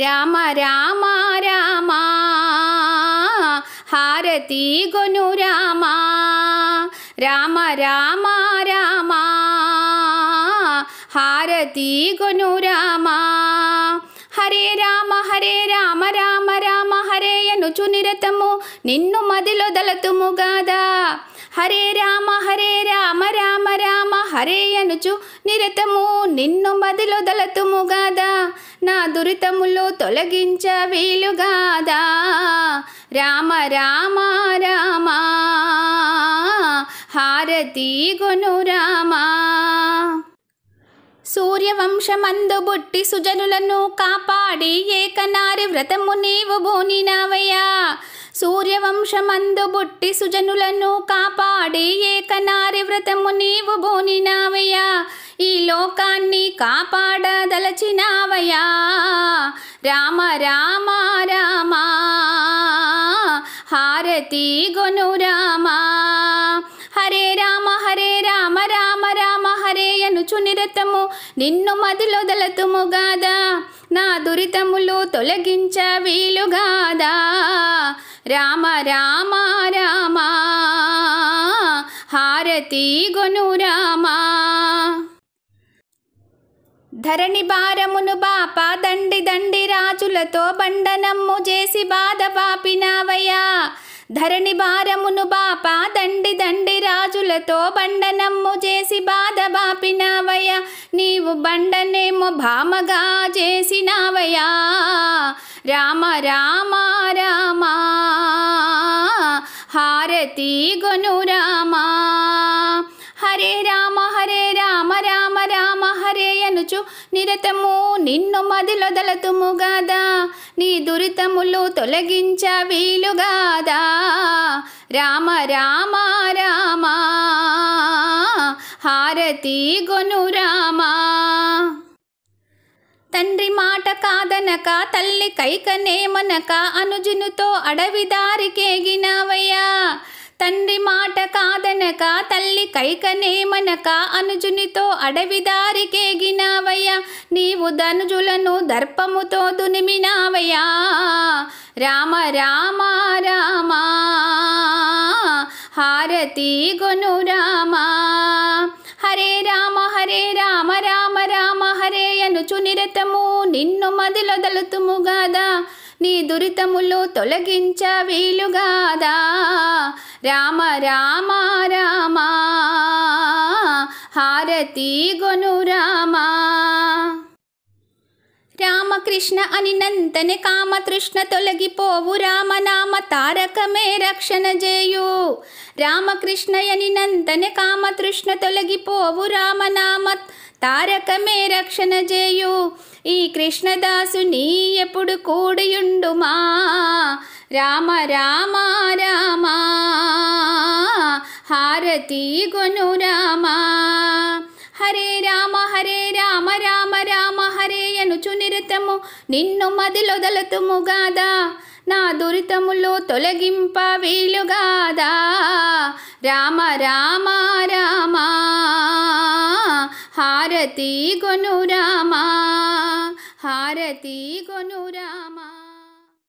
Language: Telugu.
రామ రామ రామ హారతి గొను రామ రామ రామ రామ హారతి గొను రామ హరే రామ హరే రామ రామ రామ హరే అనుచు నిరతము నిన్ను మదిలొదలతుము గాదా హరే రామ హరే రామ రామ రామ హరే నిరతము నిన్ను మదిలొదలతుము గాదా నా దురితములు తొలగించ వీలుగాదా రామ రామ రామ హారతి గొను రామ సూర్యవంశమందు బుట్టి సుజనులను కాపాడి ఏకనారి వ్రతము నీవు బోనినావయ్యా సూర్యవంశమందు బుట్టి సుజనులను కాపాడి ఏకనారి వ్రతము నీవు బోనినావయ్యా ఈ లోకాన్ని కాపాడదలచినావయా రామ రామ రామ హారతి గొను రామ హరే రామ హరే రామ రామ రామ హరే అనుచు నిరతము నిన్ను మదిలొదలతుముగాదా నా దురితములు తొలగించ వీలుగాదా రామ రామ రామ హారతి గొను రామా ధరణి భారమును బాపా దండి దండి రాజులతో బండనమ్ము చేసి బాధ పాపినావయ్యా ధరణి భారమును బాపా దండి దండి రాజులతో బండనమ్ము చేసి బాధ బాపినావయ్యా నీవు బండనేమో భామగా చేసినావయ్యా రామ రామ రామ హారతి గొను రామ హరే రామ పరచు నిరతము నిన్ను మదిలొదలతుముగాదా నీ దురితములు తొలగించ వీలుగాదా రామ రామ రామ హారతి గొను రామా తండ్రి మాట కాదనక తల్లి కైకనేమనక అనుజునుతో అడవి దారికేగినావయ్యా తండ్రి మాట కాదన వెనక తల్లి కైకనే మనక అనుజునితో అడవి దారికేగినావయ్యా నీవు ధనుజులను దర్పముతో దునిమినావయ్యా రామ రామ రామ హారతి గొను రామ హరే రామ హరే రామ రామ రామ హరే అనుచు నిరతము నిన్ను మదిలొదలుతుముగాదా నీ దురితములు తొలగించ వీలుగాదా రామ రామ రామ హారతి గొను రామా రామకృష్ణ అని నంతని కామతృష్ణ తొలగిపోవు రామనామ తారకమే రక్షణ చేయు రామకృష్ణ అని నంతని కామతృష్ణ తొలగిపోవు రామనామ తారకమే రక్షణ చేయు ఈ కృష్ణదాసు నీ ఎప్పుడు కూడియుండుమా రామ రామ రామ హారతి గొను రామ హరే రామ హరే రామ రామ రామ హరే అనుచు నిరతము నిన్ను మదిలొదలతుముగాదా నా దురితములో తొలగింప వీలుగాదా రామ రామ రామ ഹാരതി ഗുനുരാമ ഹാരതി ഗുനുരാമ